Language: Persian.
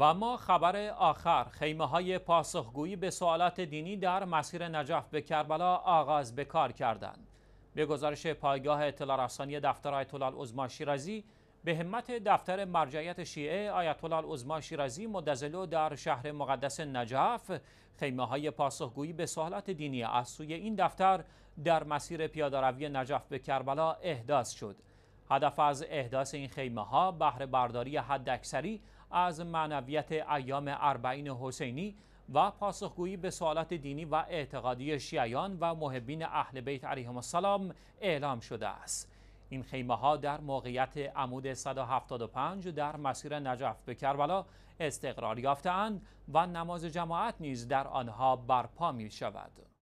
و ما خبر آخر خیمه های پاسخگویی به سوالات دینی در مسیر نجف به کربلا آغاز به کار کردند. به گزارش پایگاه اطلاع رسانی دفتر آیت الله عظما شیرازی به همت دفتر مرجعیت شیعه آیت الله عظما شیرازی مدزلو در شهر مقدس نجف خیمه های پاسخگویی به سوالات دینی از سوی این دفتر در مسیر پیاده روی نجف به کربلا احداث شد. هدف از احداث این خیمه ها بهره برداری حداکثری از معنویت ایام اربعین حسینی و پاسخگویی به سوالات دینی و اعتقادی شیعیان و محبین اهل بیت علیهم السلام اعلام شده است. این خیمه ها در موقعیت عمود 175 در مسیر نجف به کربلا استقرار یافتهاند و نماز جماعت نیز در آنها برپا می شود.